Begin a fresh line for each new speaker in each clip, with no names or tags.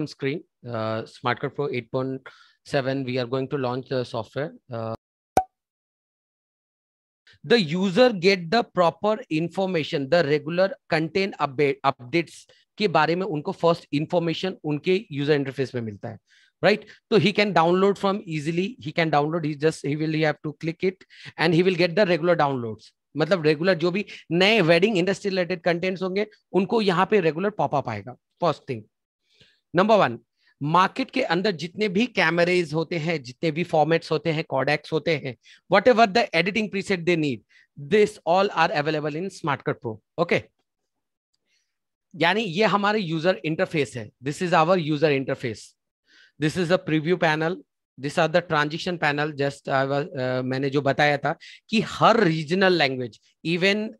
welcome screen, uh, SmartCard Pro 8.7, we are going to launch the software. Uh, the user get the proper information, the regular content update, updates के बारे में उनको first information उनके user interface में मिलता है right so he can download from easily he can download he just he will have to click it and he will get the regular downloads मतलब regular जो भी नए वेडिंग इंडस्ट्री रिलेटेड कंटेंट्स होंगे उनको यहाँ पे रेगुलर पॉपअप आएगा first thing number one market के अंदर जितने भी कैमरेज होते हैं जितने भी फॉर्मेट्स होते हैं कॉडेक्स होते हैं whatever the editing preset they need this all are available in smart cut pro okay यानी ये हमारे यूजर इंटरफेस है this is our user interface this is a preview panel this are the transition panel just मैंने जो बताया था कि हर रीजनल लैंग्वेज इवन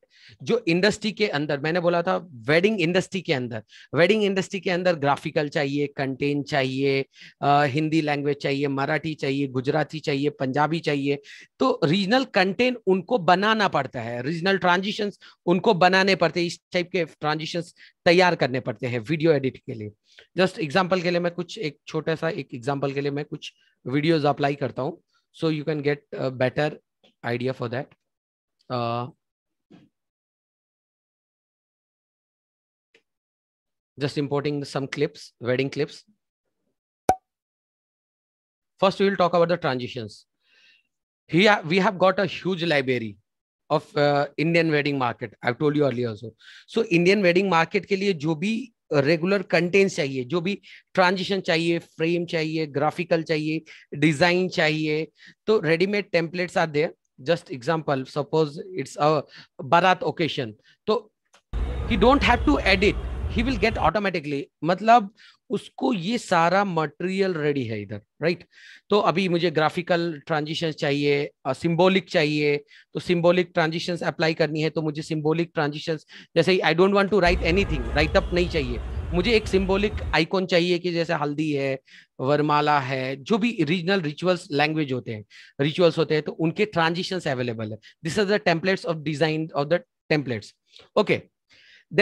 जो इंडस्ट्री के अंदर मैंने बोला था वेडिंग इंडस्ट्री के अंदर वेडिंग इंडस्ट्री के अंदर ग्राफिकल चाहिए कंटेंट चाहिए आ, uh, हिंदी लैंग्वेज चाहिए मराठी चाहिए गुजराती चाहिए पंजाबी चाहिए तो रीजनल कंटेंट उनको बनाना पड़ता है रीजनल ट्रांजिशंस उनको बनाने पड़ते हैं इस टाइप के ट्रांजिशंस तैयार करने पड़ते हैं वीडियो एडिट के लिए जस्ट एग्जाम्पल के लिए मैं कुछ एक छोटा सा एक एग्जाम्पल के लिए मैं कुछ वीडियोज अप्लाई करता हूँ so you can get better idea for that just importing some clips, wedding clips. First, we will talk about the transitions. Here, we have got a huge library of uh, Indian wedding market. i have told you earlier also. So Indian wedding market ke liye jo bhi regular content चाहिए जो भी transition चाहिए frame चाहिए graphical चाहिए design चाहिए तो readymade templates are there just example suppose it's a बारात occasion तो he don't have to edit he will get automatically मतलब उसको ये सारा मटेरियल रेडी है इधर राइट तो अभी मुझे ग्राफिकल ट्रांजिशन चाहिए सिंबॉलिक चाहिए तो सिंबॉलिक ट्रांजिशन अप्लाई करनी है तो मुझे सिंबॉलिक ट्रांजिशन जैसे I don't want to write anything write up नहीं चाहिए मुझे एक सिंबॉलिक आइकॉन चाहिए कि जैसे हल्दी है वरमाला है जो भी रीजनल रिचुअल्स लैंग्वेज होते हैं रिचुअल्स होते हैं तो उनके ट्रांजिशंस अवेलेबल है this are the templates of design of the templates okay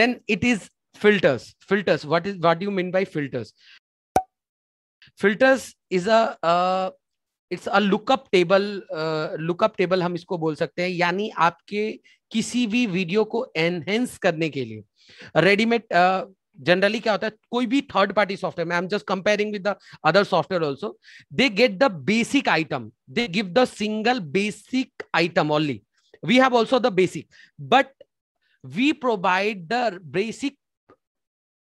then it is filters filters what is what do you mean by filters filters is a uh, it's a lookup table lookup table हम इसको बोल सकते हैं यानी आपके किसी भी video को एनहेंस करने के लिए रेडीमेड जनरली क्या होता है कोई भी third party software I am just comparing with the other software also they get the basic item they give the single basic item only we have also the basic but we provide the basic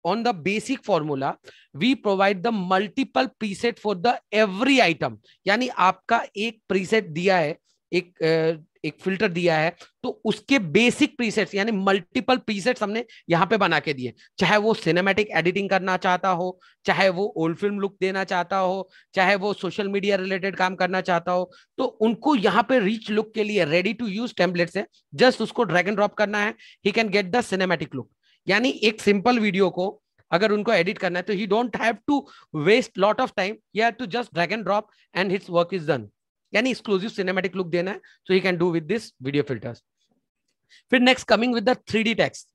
on the basic formula we provide the multiple preset for the every item यानी आपका एक preset दिया है एक एक filter दिया है तो उसके बेसिक प्रीसेट्स यानी मल्टीपल प्रीसेट्स हमने यहाँ पे बना के दिए चाहे वो सिनेमैटिक एडिटिंग करना चाहता हो चाहे वो ओल्ड फिल्म लुक देना चाहता हो चाहे वो सोशल मीडिया रिलेटेड काम करना चाहता हो तो उनको यहाँ पे रिच लुक के लिए रेडी टू यूज टेम्पलेट्स है जस्ट उसको ड्रैगन ड्रॉप करना है he can get the cinematic look यानी एक सिंपल वीडियो को अगर उनको एडिट करना है तो he don't have to waste lot of time he have to just drag and drop and hits work is done यानी एक्सक्लूसिव सिनेमैटिक लुक देना है so he can do with this video filters फिर next coming with the three D text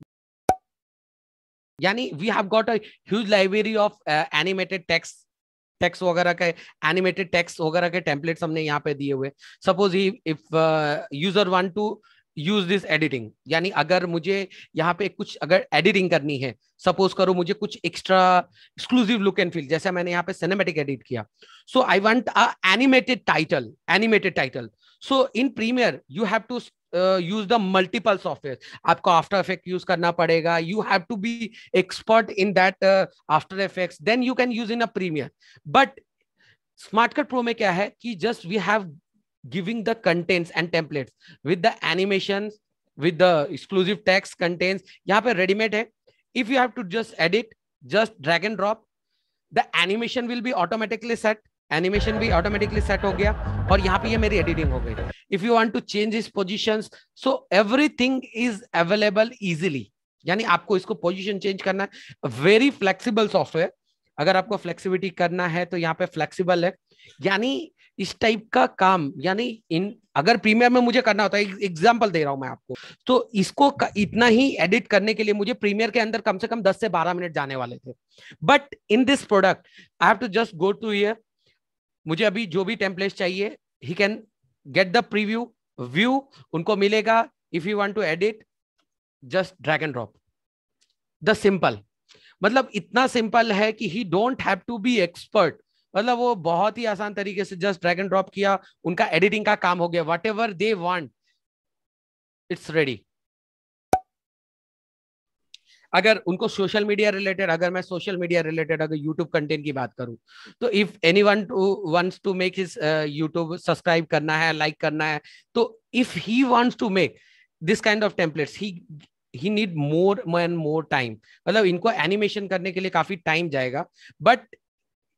यानी we have got a huge library of animated text text वगैरह के animated text वगैरह के templates हमने यहाँ पे दिए हुए suppose he if user want to use this editing यानी अगर मुझे यहाँ पे कुछ अगर एडिटिंग करनी है सपोज करो मुझे कुछ extra exclusive look and feel जैसे मैंने यहाँ पे सिनेमेटिक एडिट किया so I want a animated title animated title so in premiere you have to use the multiple software आपको आफ्टर इफेक्ट यूज करना पड़ेगा you have to be expert in that after effect then you can use in a premiere but smart cut pro में क्या है कि just we have giving the contents and templates with the animations with the exclusive text contents yahan pe ready made hai if you have to just edit just drag and drop the animation will be automatically set animation bhi automatically set ho gaya aur yahan pe ye meri editing ho gayi if you want to change his positions so everything is available easily यानी आपको इसको position change करना है very flexible software अगर आपको flexibility करना है तो यहाँ पे फ्लेक्सिबल है यानी इस टाइप का काम यानी इन अगर प्रीमियर में मुझे करना होता है एग्जाम्पल दे रहा हूं मैं आपको तो इसको इतना ही एडिट करने के लिए मुझे प्रीमियर के अंदर कम से कम 10 से 12 मिनट जाने वाले थे but in this product I have to just go to here मुझे अभी जो भी टेम्पलेट चाहिए he can get the preview view उनको मिलेगा if you want to edit just drag and drop the simple मतलब इतना सिंपल है कि he don't have to be expert मतलब वो बहुत ही आसान तरीके से जस्ट ड्रैग एंड ड्रॉप किया उनका एडिटिंग का काम हो गया whatever they want it's ready अगर उनको सोशल मीडिया रिलेटेड अगर मैं सोशल मीडिया रिलेटेड अगर यूट्यूब कंटेंट की बात करूं तो if any one to wants to make his YouTube subscribe करना है लाइक like करना है तो if he wants to make this kind of templates he he need more and more time मतलब इनको एनिमेशन करने के लिए काफी टाइम जाएगा but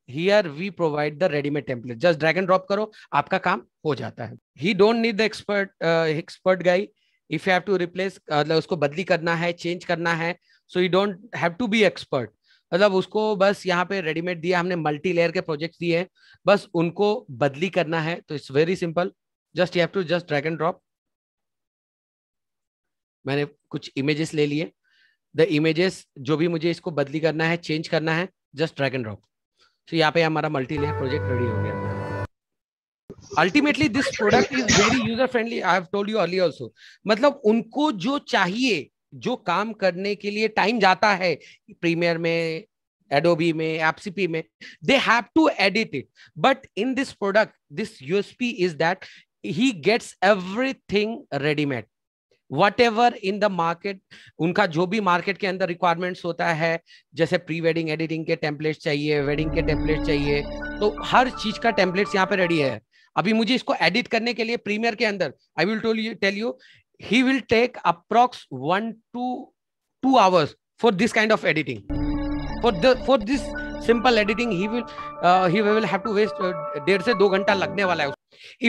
here we provide the readymade template just drag and drop करो आपका काम हो जाता है he don't need the expert expert guy if you have to replace मतलब उसको बदली करना है चेंज करना है so you don't have to be expert मतलब उसको बस यहाँ पे रेडीमेड दिया हमने मल्टी लेयर के प्रोजेक्ट दिए हैं बस उनको बदली करना है तो it's very simple just you have to just drag and drop मैंने कुछ इमेजेस ले लिए द इमेजेस जो भी मुझे इसको बदली करना है चेंज करना है just drag and drop so यहाँ पे हमारा मल्टी लेयर प्रोजेक्ट रेडी हो गया ultimately this product is very user friendly I have told you early also मतलब उनको जो चाहिए जो काम करने के लिए टाइम जाता है प्रीमियर में एडोबी में एपसीपी में they have to edit it but in this product this USP is that he gets everything readymade whatever in the market उनका जो भी मार्केट के अंदर रिक्वायरमेंट्स होता है जैसे प्री वेडिंग एडिटिंग के टेम्पलेट चाहिए वेडिंग के टेम्पलेट चाहिए तो हर चीज का टेम्पलेट्स यहाँ पे रेडी है अभी मुझे इसको एडिट करने के लिए प्रीमियर के अंदर I will tell you tell you he will take approx one two two hours for this kind of editing for for this simple editing he will he will have to waste डेढ़ से दो घंटा लगने वाला है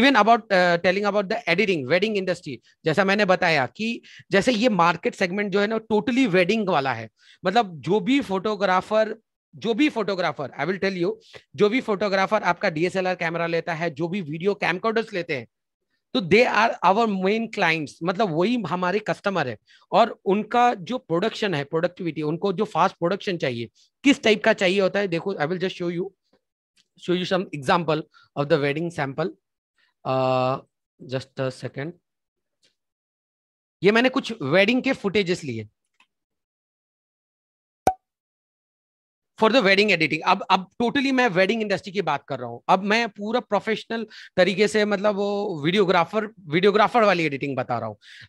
even about telling about the editing wedding industry जैसा मैंने बताया कि जैसे ये मार्केट सेगमेंट जो है ना टोटली वेडिंग वाला है मतलब जो भी फोटोग्राफर जो भी photographer I will tell you जो भी फोटोग्राफर आपका डीएसएलआर कैमरा लेता है जो भी वीडियो कैमकॉर्डर्स लेते हैं तो they are our main clients मतलब वही हमारे कस्टमर है और उनका जो प्रोडक्शन है प्रोडक्टिविटी उनको जो फास्ट प्रोडक्शन चाहिए किस टाइप का चाहिए होता है देखो I will just show you show you some example of the wedding sample just a second ये मैंने कुछ वेडिंग के फुटेजेस लिए फॉर द वेडिंग एडिटिंग अब अब टोटली मैं वेडिंग इंडस्ट्री की बात कर रहा हूँ अब मैं पूरा प्रोफेशनल तरीके से मतलब वो वीडियोग्राफर वीडियोग्राफर वाली एडिटिंग बता रहा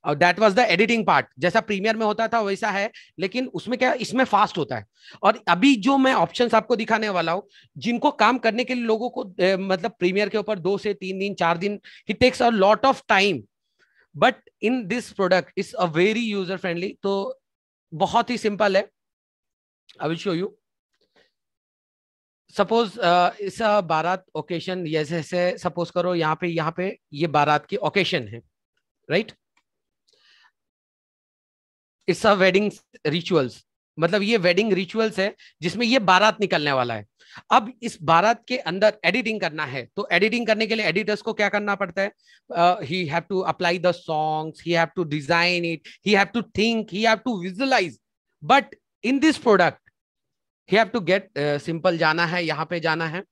हूँ that was the editing part जैसा प्रीमियर में होता था वैसा है लेकिन उसमें क्या इसमें फास्ट होता है और अभी जो मैं ऑप्शन आपको दिखाने वाला हूँ जिनको काम करने के लिए लोगों को ए, मतलब प्रीमियर के ऊपर दो से तीन दिन चार दिन he takes a lot of time but in this product is a very user friendly तो बहुत ही सिंपल है I will show you suppose uh, इस uh, बारात ओकेशन जैसे सपोज करो यहाँ पे यहाँ पे ये बारात की ओकेशन है right it's a wedding rituals मतलब ये वेडिंग रिचुअल्स है जिसमें ये बारात निकलने वाला है अब इस बारात के अंदर एडिटिंग करना है तो एडिटिंग करने के लिए एडिटर्स को क्या करना पड़ता है he have to apply the songs he have to design it he have to think he have to visualize but in this product he have to get simple जाना है यहाँ पे जाना है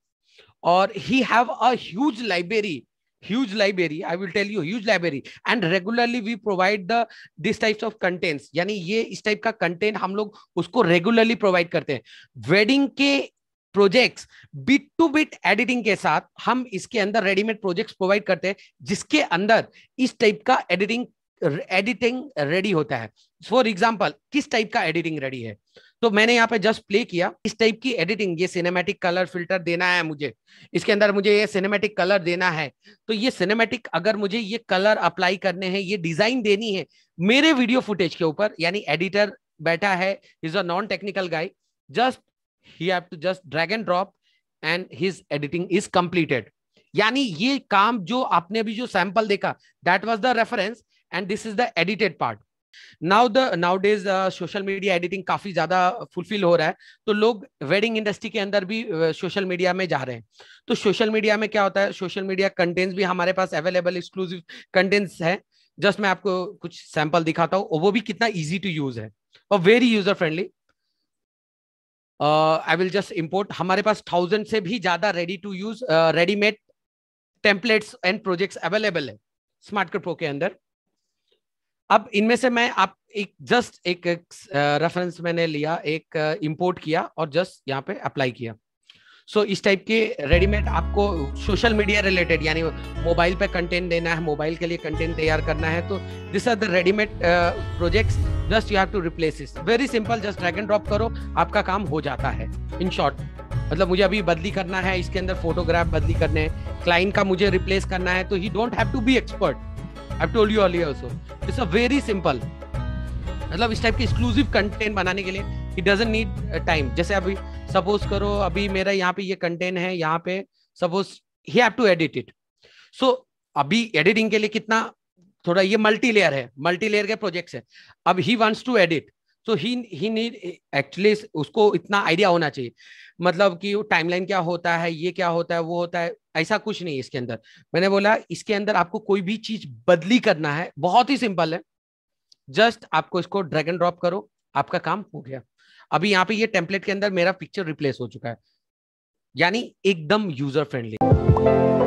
और he have a huge library huge library i will tell you huge library and regularly we provide the these types यानी ये इस टाइप का कंटेंट हम लोग उसको रेगुलरली प्रोवाइड करते हैं वेडिंग के projects bit to bit editing के साथ हम इसके अंदर रेडीमेड प्रोजेक्ट्स प्रोवाइड करते हैं जिसके अंदर इस टाइप का एडिटिंग एडिटिंग रेडी होता है फॉर एग्जाम्पल किस टाइप का एडिटिंग रेडी है तो मैंने यहाँ पे जस्ट प्ले किया इस टाइप की एडिटिंग ये सिनेमैटिक कलर फिल्टर देना है मुझे इसके अंदर मुझे ये सिनेमैटिक कलर देना है तो ये सिनेमैटिक अगर मुझे ये कलर अप्लाई करने हैं ये डिजाइन देनी है मेरे वीडियो फुटेज के ऊपर यानी एडिटर बैठा है is a non technical guy just he have to just drag and drop and his editing is completed यानी ये काम जो आपने अभी जो सैंपल देखा that was the reference and this is the edited part now the now days social media editing काफी ज्यादा फुलफिल हो रहा है तो लोग वेडिंग इंडस्ट्री के अंदर भी सोशल uh, मीडिया में जा रहे हैं तो सोशल मीडिया में क्या होता है सोशल मीडिया कंटेंट्स भी हमारे पास अवेलेबल एक्सक्लूसिव कंटेंट्स है जस्ट मैं आपको कुछ सैंपल दिखाता हूँ वो भी कितना ईजी टू यूज है और very user friendly I will just import हमारे पास थाउजेंड से भी ज्यादा ready to use readymade templates and projects available है स्मार्ट कट प्रो के अंदर अब इनमें से मैं आप एक जस्ट एक, रेफरेंस मैंने लिया एक इंपोर्ट किया और जस्ट यहाँ पे अप्लाई किया सो so, इस टाइप के रेडीमेड आपको सोशल मीडिया रिलेटेड यानी मोबाइल पे कंटेंट देना है मोबाइल के लिए कंटेंट तैयार करना है तो this are the readymade projects just you have to replace is very simple just drag and drop करो आपका काम हो जाता है इन शॉर्ट मतलब मुझे अभी बदली करना है इसके अंदर फोटोग्राफ बदली करने क्लाइंट का मुझे रिप्लेस करना है तो he don't have to be expert I told you earlier also. It's a very simple मतलब इस टाइप के एक्सक्लूसिव कंटेंट बनाने के लिए इट डजेंट नीड टाइम जैसे अभी सपोज करो अभी मेरा यहाँ पे ये कंटेंट है यहाँ पे suppose he have to edit it so अभी एडिटिंग के लिए कितना थोड़ा ये मल्टी लेयर है मल्टी लेयर के प्रोजेक्ट्स है अब he wants to edit so he he need actually उसको इतना आइडिया होना चाहिए मतलब कि टाइमलाइन क्या होता है ये क्या होता है वो होता है ऐसा कुछ नहीं इसके अंदर मैंने बोला इसके अंदर आपको कोई भी चीज बदली करना है बहुत ही सिंपल है जस्ट आपको इसको ड्रैग एंड ड्रॉप करो आपका काम हो गया अभी यहाँ पे ये टेम्पलेट के अंदर मेरा पिक्चर रिप्लेस हो चुका है यानी एकदम यूजर फ्रेंडली